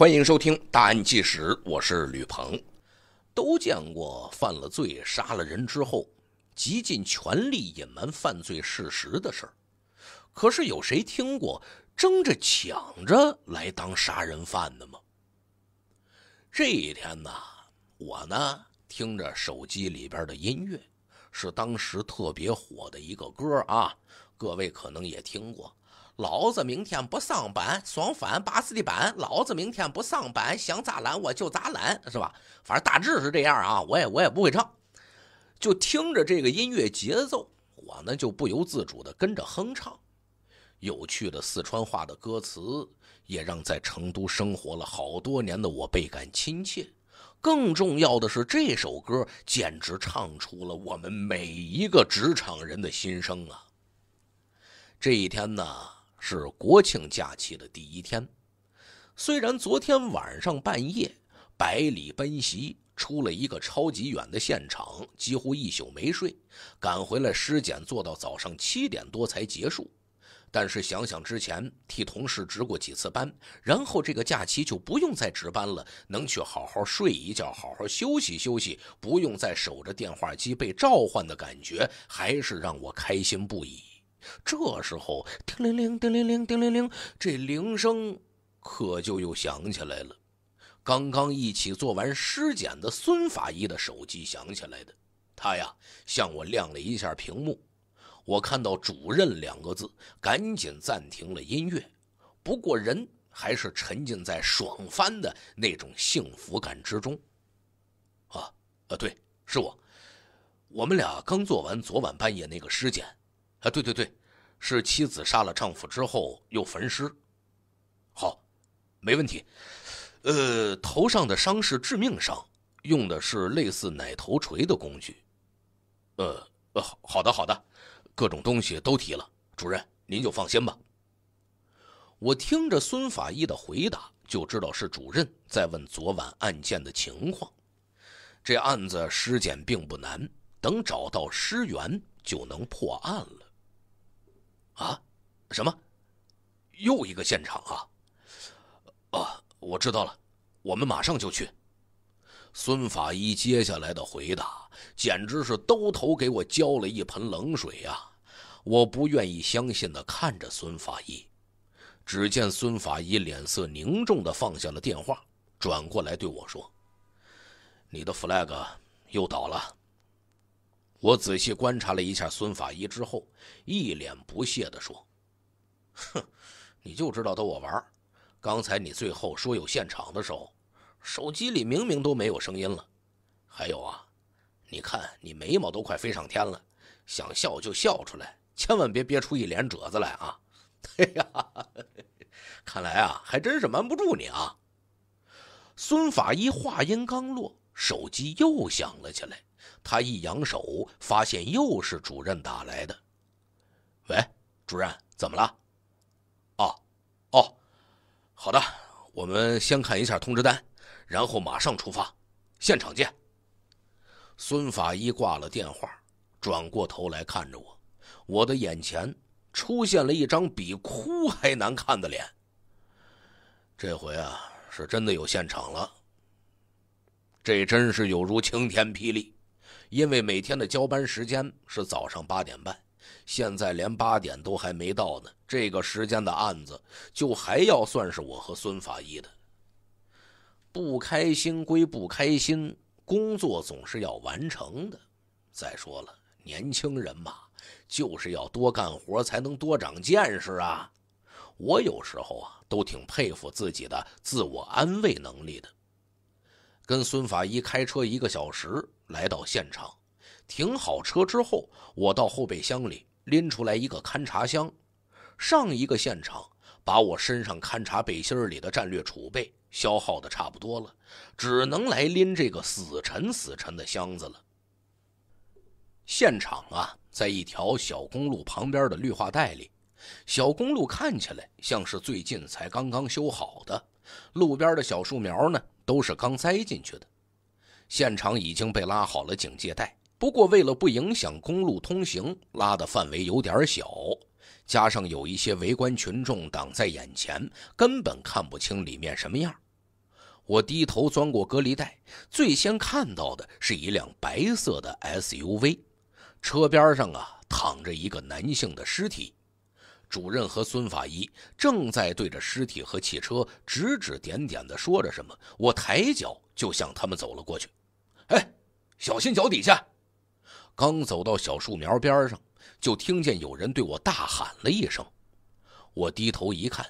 欢迎收听《大案纪实》，我是吕鹏。都见过犯了罪、杀了人之后，极尽全力隐瞒犯罪事实的事儿，可是有谁听过争着抢着来当杀人犯的吗？这一天呢，我呢听着手机里边的音乐，是当时特别火的一个歌啊，各位可能也听过。老子明天不上班，双翻巴十的班。老子明天不上班，想咋懒我就咋懒，是吧？反正大致是这样啊。我也我也不会唱，就听着这个音乐节奏，我呢就不由自主的跟着哼唱。有趣的四川话的歌词，也让在成都生活了好多年的我倍感亲切。更重要的是，这首歌简直唱出了我们每一个职场人的心声啊！这一天呢。是国庆假期的第一天，虽然昨天晚上半夜百里奔袭出了一个超级远的现场，几乎一宿没睡，赶回来尸检做到早上七点多才结束，但是想想之前替同事值过几次班，然后这个假期就不用再值班了，能去好好睡一觉，好好休息休息，不用再守着电话机被召唤的感觉，还是让我开心不已。这时候，叮铃铃，叮铃铃，叮铃铃，这铃声可就又响起来了。刚刚一起做完尸检的孙法医的手机响起来的，他呀向我亮了一下屏幕，我看到“主任”两个字，赶紧暂停了音乐。不过人还是沉浸在爽翻的那种幸福感之中。啊啊，对，是我。我们俩刚做完昨晚半夜那个尸检，啊，对对对。是妻子杀了丈夫之后又焚尸，好，没问题。呃，头上的伤是致命伤，用的是类似奶头锤的工具。呃呃，好的好的，各种东西都提了，主任您就放心吧。我听着孙法医的回答，就知道是主任在问昨晚案件的情况。这案子尸检并不难，等找到尸源就能破案了。啊，什么？又一个现场啊！啊，我知道了，我们马上就去。孙法医接下来的回答简直是兜头给我浇了一盆冷水啊！我不愿意相信的看着孙法医，只见孙法医脸色凝重的放下了电话，转过来对我说：“你的 flag 又倒了。”我仔细观察了一下孙法医之后，一脸不屑的说：“哼，你就知道逗我玩刚才你最后说有现场的时候，手机里明明都没有声音了。还有啊，你看你眉毛都快飞上天了，想笑就笑出来，千万别憋出一脸褶子来啊！哎呀，看来啊，还真是瞒不住你啊。”孙法医话音刚落，手机又响了起来。他一扬手，发现又是主任打来的。“喂，主任，怎么了？”“哦，哦，好的，我们先看一下通知单，然后马上出发，现场见。”孙法医挂了电话，转过头来看着我，我的眼前出现了一张比哭还难看的脸。这回啊，是真的有现场了。这真是有如晴天霹雳！因为每天的交班时间是早上八点半，现在连八点都还没到呢，这个时间的案子就还要算是我和孙法医的。不开心归不开心，工作总是要完成的。再说了，年轻人嘛，就是要多干活才能多长见识啊。我有时候啊，都挺佩服自己的自我安慰能力的。跟孙法医开车一个小时来到现场，停好车之后，我到后备箱里拎出来一个勘察箱。上一个现场把我身上勘察背心里的战略储备消耗的差不多了，只能来拎这个死沉死沉的箱子了。现场啊，在一条小公路旁边的绿化带里，小公路看起来像是最近才刚刚修好的，路边的小树苗呢。都是刚栽进去的，现场已经被拉好了警戒带，不过为了不影响公路通行，拉的范围有点小，加上有一些围观群众挡在眼前，根本看不清里面什么样。我低头钻过隔离带，最先看到的是一辆白色的 SUV，车边上啊躺着一个男性的尸体。主任和孙法医正在对着尸体和汽车指指点点地说着什么，我抬脚就向他们走了过去。哎，小心脚底下！刚走到小树苗边上，就听见有人对我大喊了一声。我低头一看，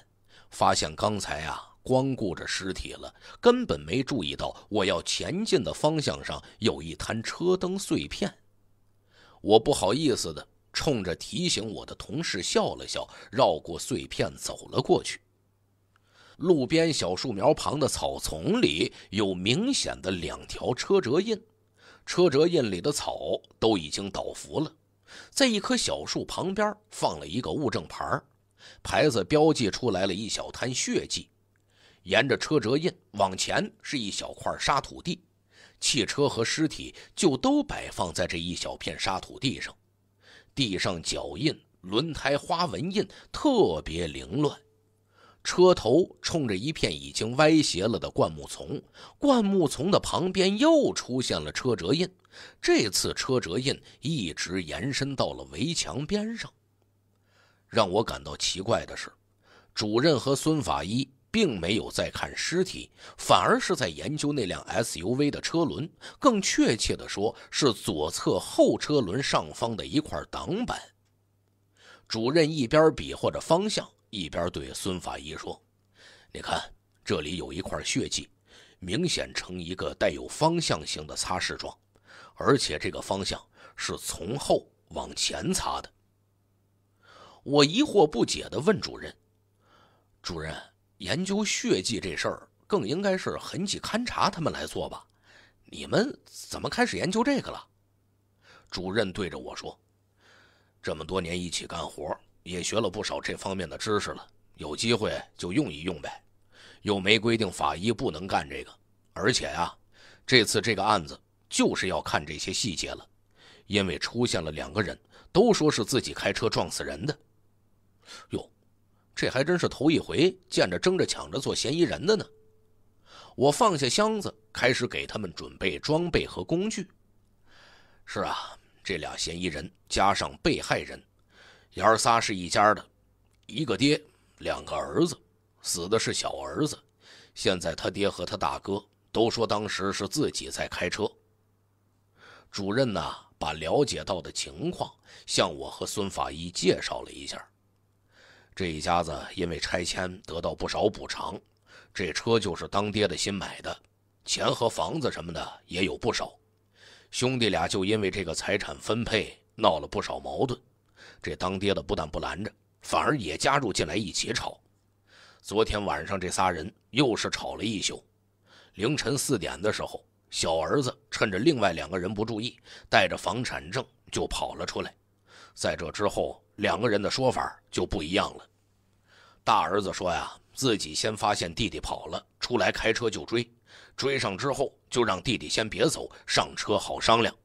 发现刚才啊光顾着尸体了，根本没注意到我要前进的方向上有一滩车灯碎片。我不好意思的。冲着提醒我的同事笑了笑，绕过碎片走了过去。路边小树苗旁的草丛里有明显的两条车辙印，车辙印里的草都已经倒伏了。在一棵小树旁边放了一个物证牌，牌子标记出来了一小滩血迹。沿着车辙印往前是一小块沙土地，汽车和尸体就都摆放在这一小片沙土地上。地上脚印、轮胎花纹印特别凌乱，车头冲着一片已经歪斜了的灌木丛，灌木丛的旁边又出现了车辙印，这次车辙印一直延伸到了围墙边上。让我感到奇怪的是，主任和孙法医。并没有在看尸体，反而是在研究那辆 SUV 的车轮，更确切的说是左侧后车轮上方的一块挡板。主任一边比划着方向，一边对孙法医说：“你看，这里有一块血迹，明显呈一个带有方向性的擦拭状，而且这个方向是从后往前擦的。”我疑惑不解地问主任：“主任？”研究血迹这事儿，更应该是痕迹勘查他们来做吧？你们怎么开始研究这个了？主任对着我说：“这么多年一起干活，也学了不少这方面的知识了。有机会就用一用呗，又没规定法医不能干这个。而且啊，这次这个案子就是要看这些细节了，因为出现了两个人都说是自己开车撞死人的。”哟。这还真是头一回见着争着抢着做嫌疑人的呢。我放下箱子，开始给他们准备装备和工具。是啊，这俩嫌疑人加上被害人，爷儿仨是一家的，一个爹，两个儿子。死的是小儿子，现在他爹和他大哥都说当时是自己在开车。主任呢，把了解到的情况向我和孙法医介绍了一下。这一家子因为拆迁得到不少补偿，这车就是当爹的新买的，钱和房子什么的也有不少。兄弟俩就因为这个财产分配闹了不少矛盾。这当爹的不但不拦着，反而也加入进来一起吵。昨天晚上这仨人又是吵了一宿，凌晨四点的时候，小儿子趁着另外两个人不注意，带着房产证就跑了出来。在这之后，两个人的说法就不一样了。大儿子说呀，自己先发现弟弟跑了，出来开车就追，追上之后就让弟弟先别走，上车好商量。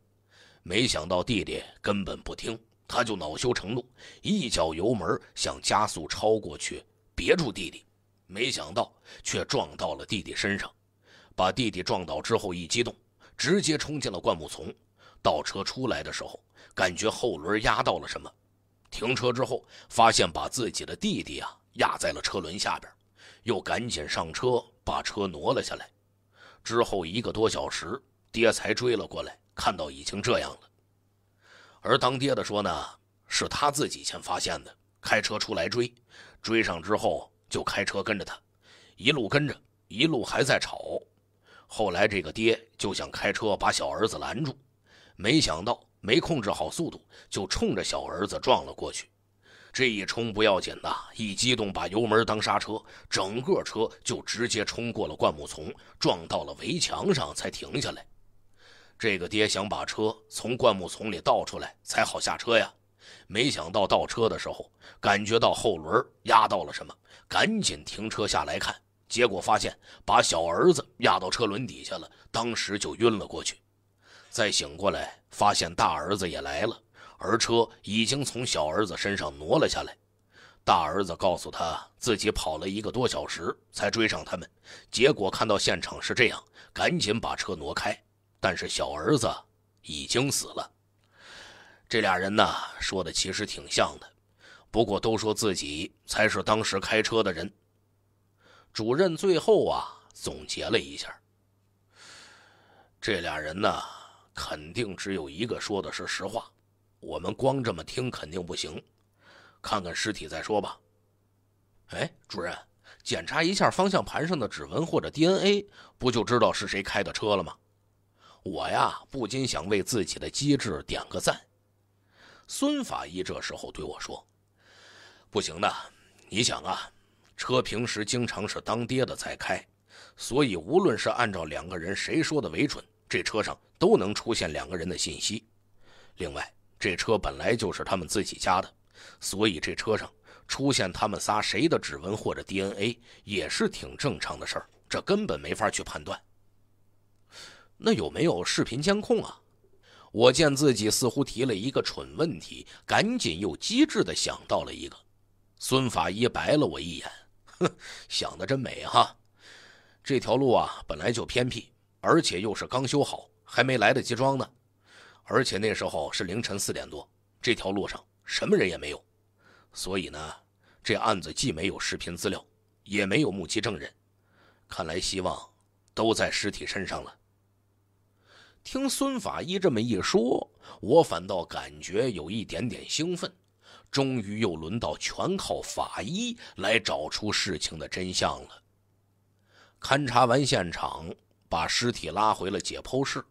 没想到弟弟根本不听，他就恼羞成怒，一脚油门想加速超过去别住弟弟，没想到却撞到了弟弟身上，把弟弟撞倒之后一激动，直接冲进了灌木丛，倒车出来的时候感觉后轮压到了什么，停车之后发现把自己的弟弟啊。压在了车轮下边，又赶紧上车把车挪了下来。之后一个多小时，爹才追了过来，看到已经这样了。而当爹的说呢，是他自己先发现的，开车出来追，追上之后就开车跟着他，一路跟着，一路还在吵。后来这个爹就想开车把小儿子拦住，没想到没控制好速度，就冲着小儿子撞了过去。这一冲不要紧呐，一激动把油门当刹车，整个车就直接冲过了灌木丛，撞到了围墙上才停下来。这个爹想把车从灌木丛里倒出来才好下车呀，没想到倒车的时候感觉到后轮压到了什么，赶紧停车下来看，结果发现把小儿子压到车轮底下了，当时就晕了过去。再醒过来，发现大儿子也来了。而车已经从小儿子身上挪了下来，大儿子告诉他自己跑了一个多小时才追上他们，结果看到现场是这样，赶紧把车挪开。但是小儿子已经死了。这俩人呢，说的其实挺像的，不过都说自己才是当时开车的人。主任最后啊，总结了一下，这俩人呢，肯定只有一个说的是实话。我们光这么听肯定不行，看看尸体再说吧。哎，主任，检查一下方向盘上的指纹或者 DNA，不就知道是谁开的车了吗？我呀，不禁想为自己的机智点个赞。孙法医这时候对我说：“不行的，你想啊，车平时经常是当爹的在开，所以无论是按照两个人谁说的为准，这车上都能出现两个人的信息。另外。”这车本来就是他们自己家的，所以这车上出现他们仨谁的指纹或者 DNA 也是挺正常的事儿，这根本没法去判断。那有没有视频监控啊？我见自己似乎提了一个蠢问题，赶紧又机智的想到了一个。孙法医白了我一眼，哼，想的真美哈！这条路啊本来就偏僻，而且又是刚修好，还没来得及装呢。而且那时候是凌晨四点多，这条路上什么人也没有，所以呢，这案子既没有视频资料，也没有目击证人，看来希望都在尸体身上了。听孙法医这么一说，我反倒感觉有一点点兴奋，终于又轮到全靠法医来找出事情的真相了。勘查完现场，把尸体拉回了解剖室。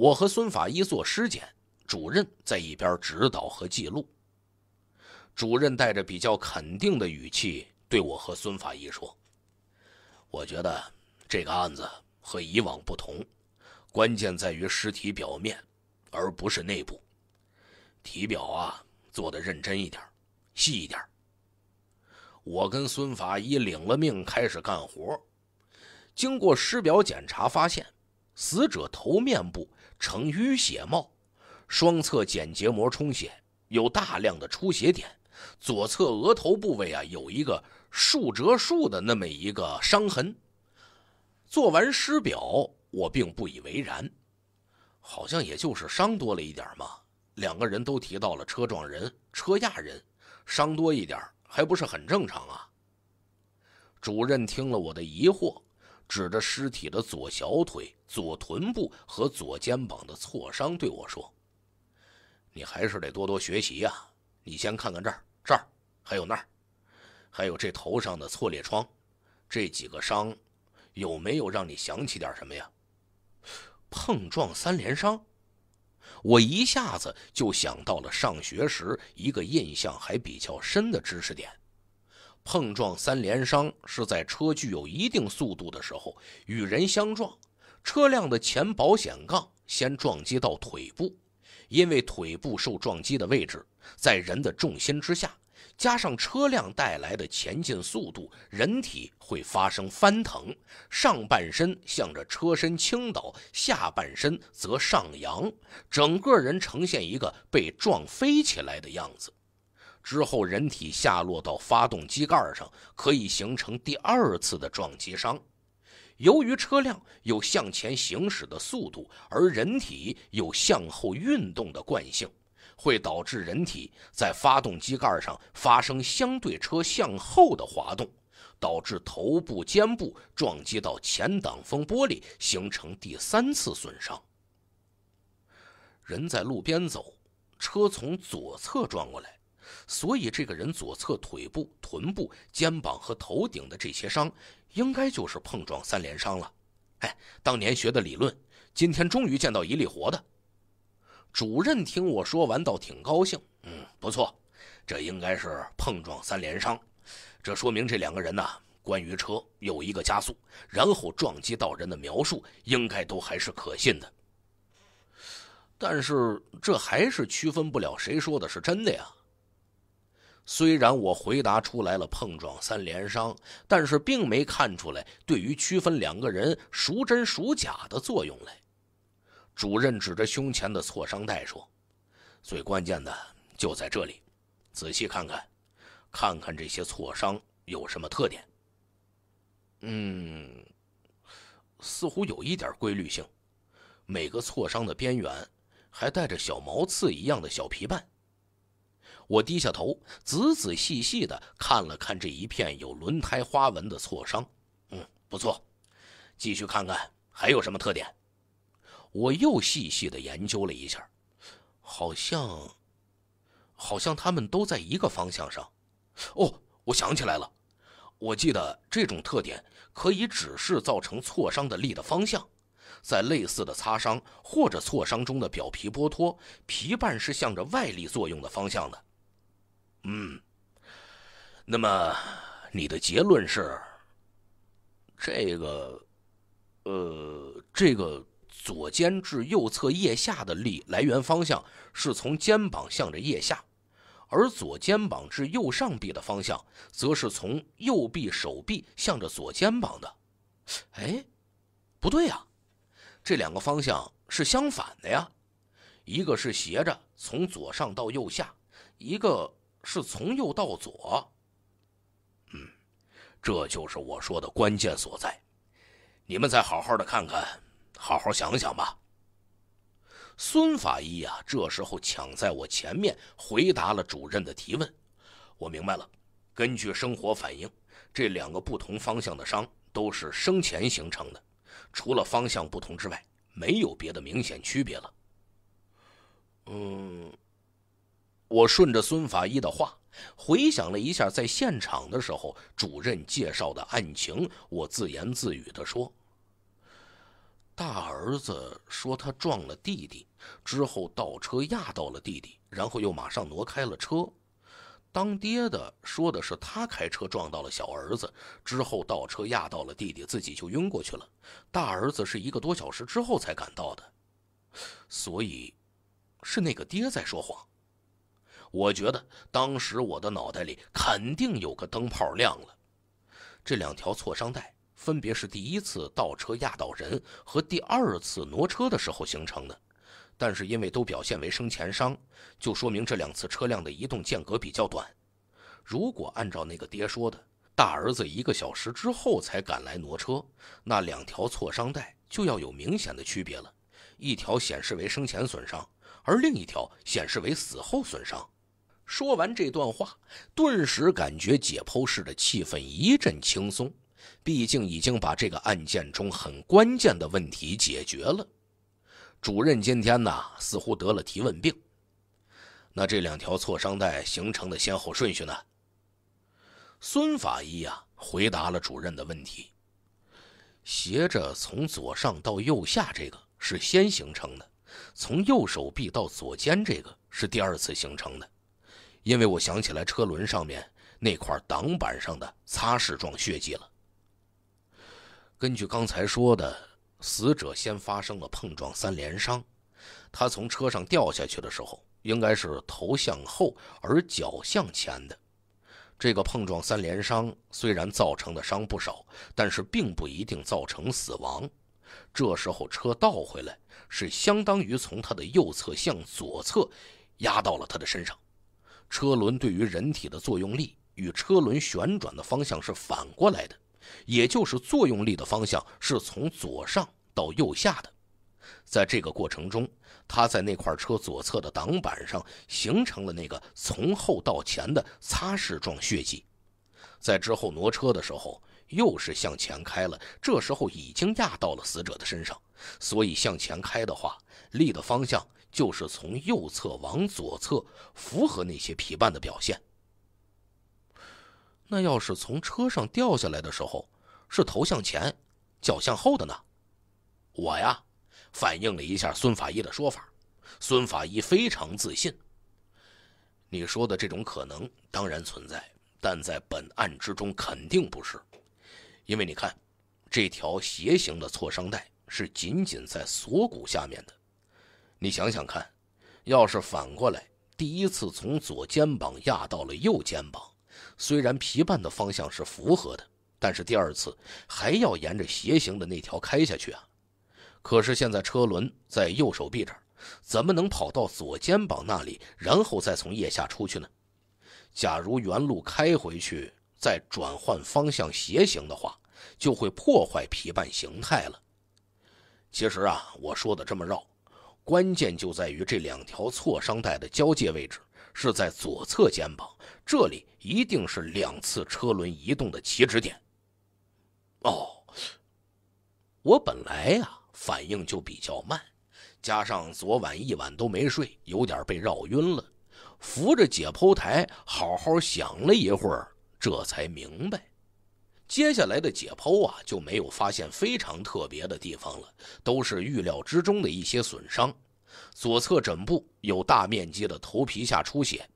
我和孙法医做尸检，主任在一边指导和记录。主任带着比较肯定的语气对我和孙法医说：“我觉得这个案子和以往不同，关键在于尸体表面，而不是内部。体表啊，做的认真一点，细一点。”我跟孙法医领了命开始干活。经过尸表检查，发现死者头面部。呈淤血貌，双侧睑结膜充血，有大量的出血点。左侧额头部位啊，有一个竖折竖的那么一个伤痕。做完尸表，我并不以为然，好像也就是伤多了一点嘛。两个人都提到了车撞人、车压人，伤多一点还不是很正常啊。主任听了我的疑惑。指着尸体的左小腿、左臀部和左肩膀的挫伤，对我说：“你还是得多多学习呀。你先看看这儿、这儿，还有那儿，还有这头上的挫裂疮，这几个伤，有没有让你想起点什么呀？”“碰撞三连伤。”我一下子就想到了上学时一个印象还比较深的知识点。碰撞三连伤是在车具有一定速度的时候与人相撞，车辆的前保险杠先撞击到腿部，因为腿部受撞击的位置在人的重心之下，加上车辆带来的前进速度，人体会发生翻腾，上半身向着车身倾倒，下半身则上扬，整个人呈现一个被撞飞起来的样子。之后，人体下落到发动机盖上，可以形成第二次的撞击伤。由于车辆有向前行驶的速度，而人体有向后运动的惯性，会导致人体在发动机盖上发生相对车向后的滑动，导致头部、肩部撞击到前挡风玻璃，形成第三次损伤。人在路边走，车从左侧撞过来。所以，这个人左侧腿部、臀部、肩膀和头顶的这些伤，应该就是碰撞三连伤了。哎，当年学的理论，今天终于见到一例活的。主任听我说完，倒挺高兴。嗯，不错，这应该是碰撞三连伤。这说明这两个人呢，关于车有一个加速，然后撞击到人的描述，应该都还是可信的。但是，这还是区分不了谁说的是真的呀。虽然我回答出来了碰撞三连伤，但是并没看出来对于区分两个人孰真孰假的作用来。主任指着胸前的挫伤带说：“最关键的就在这里，仔细看看，看看这些挫伤有什么特点。”嗯，似乎有一点规律性，每个挫伤的边缘还带着小毛刺一样的小皮瓣。我低下头，仔仔细细的看了看这一片有轮胎花纹的挫伤。嗯，不错。继续看看还有什么特点。我又细细的研究了一下，好像，好像他们都在一个方向上。哦，我想起来了，我记得这种特点可以指示造成挫伤的力的方向。在类似的擦伤或者挫伤中的表皮剥脱，皮瓣是向着外力作用的方向的。嗯，那么你的结论是，这个，呃，这个左肩至右侧腋下的力来源方向是从肩膀向着腋下，而左肩膀至右上臂的方向则是从右臂手臂向着左肩膀的。哎，不对呀，这两个方向是相反的呀，一个是斜着从左上到右下，一个。是从右到左。嗯，这就是我说的关键所在，你们再好好的看看，好好想想吧。孙法医呀，这时候抢在我前面回答了主任的提问。我明白了，根据生活反应，这两个不同方向的伤都是生前形成的，除了方向不同之外，没有别的明显区别了。嗯。我顺着孙法医的话回想了一下，在现场的时候，主任介绍的案情。我自言自语的说：“大儿子说他撞了弟弟，之后倒车压到了弟弟，然后又马上挪开了车。当爹的说的是他开车撞到了小儿子，之后倒车压到了弟弟，自己就晕过去了。大儿子是一个多小时之后才赶到的，所以，是那个爹在说谎。”我觉得当时我的脑袋里肯定有个灯泡亮了，这两条挫伤带分别是第一次倒车压倒人和第二次挪车的时候形成的，但是因为都表现为生前伤，就说明这两次车辆的移动间隔比较短。如果按照那个爹说的，大儿子一个小时之后才赶来挪车，那两条挫伤带就要有明显的区别了，一条显示为生前损伤，而另一条显示为死后损伤。说完这段话，顿时感觉解剖室的气氛一阵轻松。毕竟已经把这个案件中很关键的问题解决了。主任今天呢，似乎得了提问病。那这两条挫伤带形成的先后顺序呢？孙法医呀，回答了主任的问题。斜着从左上到右下，这个是先形成的；从右手臂到左肩，这个是第二次形成的。因为我想起来，车轮上面那块挡板上的擦拭状血迹了。根据刚才说的，死者先发生了碰撞三连伤，他从车上掉下去的时候，应该是头向后而脚向前的。这个碰撞三连伤虽然造成的伤不少，但是并不一定造成死亡。这时候车倒回来，是相当于从他的右侧向左侧压到了他的身上。车轮对于人体的作用力与车轮旋转的方向是反过来的，也就是作用力的方向是从左上到右下的。在这个过程中，他在那块车左侧的挡板上形成了那个从后到前的擦拭状血迹。在之后挪车的时候，又是向前开了，这时候已经压到了死者的身上，所以向前开的话，力的方向。就是从右侧往左侧，符合那些皮瓣的表现。那要是从车上掉下来的时候，是头向前、脚向后的呢？我呀，反映了一下孙法医的说法。孙法医非常自信。你说的这种可能当然存在，但在本案之中肯定不是，因为你看，这条斜形的挫伤带是紧紧在锁骨下面的。你想想看，要是反过来，第一次从左肩膀压到了右肩膀，虽然皮瓣的方向是符合的，但是第二次还要沿着斜行的那条开下去啊。可是现在车轮在右手臂这儿，怎么能跑到左肩膀那里，然后再从腋下出去呢？假如原路开回去，再转换方向斜行的话，就会破坏皮瓣形态了。其实啊，我说的这么绕。关键就在于这两条挫伤带的交界位置是在左侧肩膀这里，一定是两次车轮移动的起止点。哦，我本来呀反应就比较慢，加上昨晚一晚都没睡，有点被绕晕了，扶着解剖台好好想了一会儿，这才明白。接下来的解剖啊，就没有发现非常特别的地方了，都是预料之中的一些损伤。左侧枕部有大面积的头皮下出血，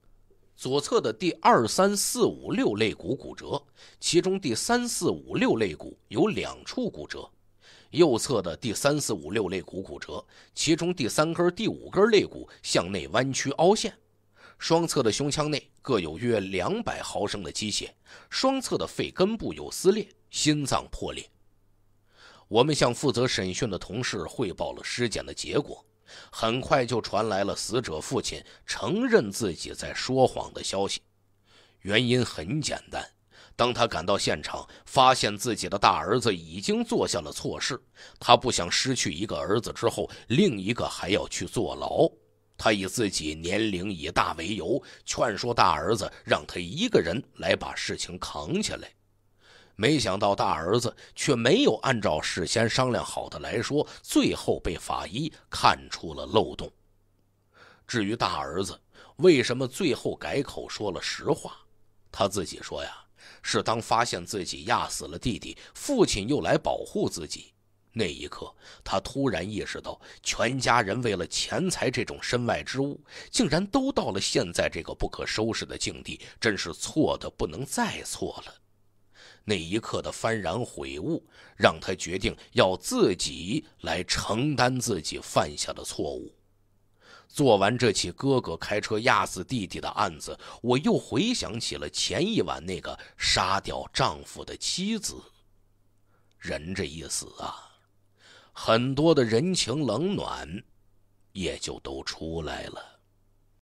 左侧的第二三四五六肋骨骨折，其中第三四五六肋骨有两处骨折。右侧的第三四五六肋骨骨折，其中第三根第五根肋骨向内弯曲凹陷。双侧的胸腔内各有约两百毫升的积血，双侧的肺根部有撕裂，心脏破裂。我们向负责审讯的同事汇报了尸检的结果，很快就传来了死者父亲承认自己在说谎的消息。原因很简单，当他赶到现场，发现自己的大儿子已经做下了错事，他不想失去一个儿子之后，另一个还要去坐牢。他以自己年龄已大为由，劝说大儿子让他一个人来把事情扛起来。没想到大儿子却没有按照事先商量好的来说，最后被法医看出了漏洞。至于大儿子为什么最后改口说了实话，他自己说呀，是当发现自己压死了弟弟，父亲又来保护自己。那一刻，他突然意识到，全家人为了钱财这种身外之物，竟然都到了现在这个不可收拾的境地，真是错得不能再错了。那一刻的幡然悔悟，让他决定要自己来承担自己犯下的错误。做完这起哥哥开车压死弟弟的案子，我又回想起了前一晚那个杀掉丈夫的妻子。人这一死啊！很多的人情冷暖，也就都出来了。